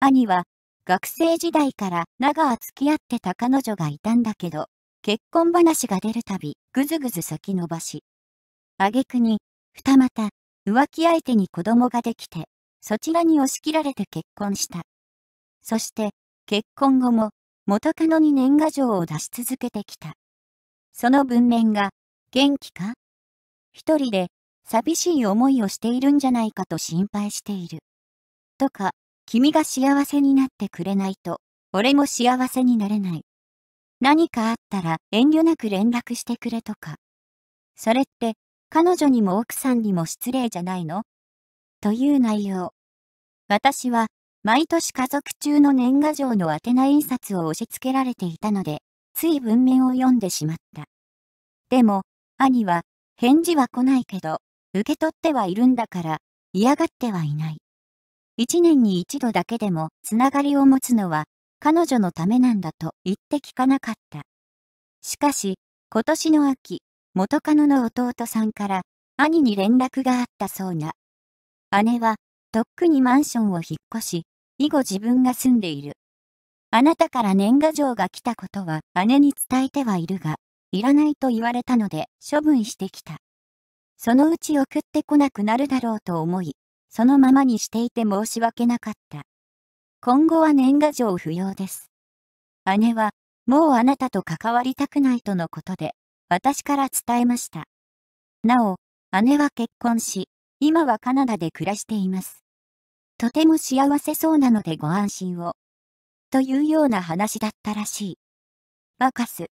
兄は、学生時代から長あ付き合ってた彼女がいたんだけど、結婚話が出るたび、ぐずぐず先延ばし。挙句に、二股、浮気相手に子供ができて、そちらに押し切られて結婚した。そして、結婚後も、元カノに年賀状を出し続けてきた。その文面が、元気か一人で、寂しい思いをしているんじゃないかと心配している。とか、君が幸せになってくれないと、俺も幸せになれない。何かあったら遠慮なく連絡してくれとか。それって、彼女にも奥さんにも失礼じゃないのという内容。私は、毎年家族中の年賀状の宛名印刷を押し付けられていたので、つい文面を読んでしまった。でも、兄は、返事は来ないけど、受け取ってはいるんだから、嫌がってはいない。一年に一度だけでもつながりを持つのは彼女のためなんだと言って聞かなかった。しかし、今年の秋、元カノの弟さんから兄に連絡があったそうな。姉は、とっくにマンションを引っ越し、以後自分が住んでいる。あなたから年賀状が来たことは姉に伝えてはいるが、いらないと言われたので処分してきた。そのうち送ってこなくなるだろうと思い、そのままにしていて申し訳なかった。今後は年賀状不要です。姉は、もうあなたと関わりたくないとのことで、私から伝えました。なお、姉は結婚し、今はカナダで暮らしています。とても幸せそうなのでご安心を。というような話だったらしい。バカス。